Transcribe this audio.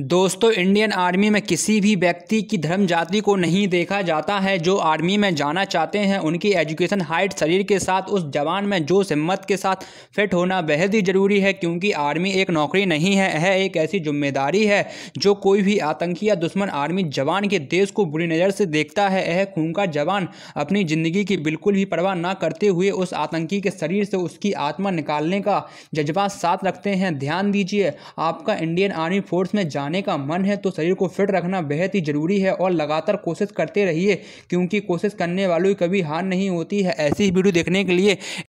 दोस्तों Indian army में किसी भी व्यक्ति की धर्म जाति को नहीं देखा जाता है जो आर्मी में जाना चाहते हैं उनकी एजुकेशन हाइट शरीर के साथ उस जवान में जोश हिम्मत के साथ फिट होना बेहद ही ज़रूरी है क्योंकि आर्मी एक नौकरी नहीं है यह एक ऐसी जिम्मेदारी है जो कोई भी आतंकी या दुश्मन आर्मी जवान के देश को बुरी नज़र से देखता है यह खून का जवान अपनी ज़िंदगी की बिल्कुल भी परवाह ना करते हुए उस आतंकी के शरीर से उसकी आत्मा निकालने का जज्बा साथ रखते हैं ध्यान दीजिए आपका इंडियन आर्मी फोर्स में जाने का मन है तो शरीर को फिट रखना बेहद ही ज़रूरी है और लगातार कोशिश करते रहिए क्योंकि कोशिश करने वालों की कभी हार नहीं होती है ऐसी ही वीडियो देखने के लिए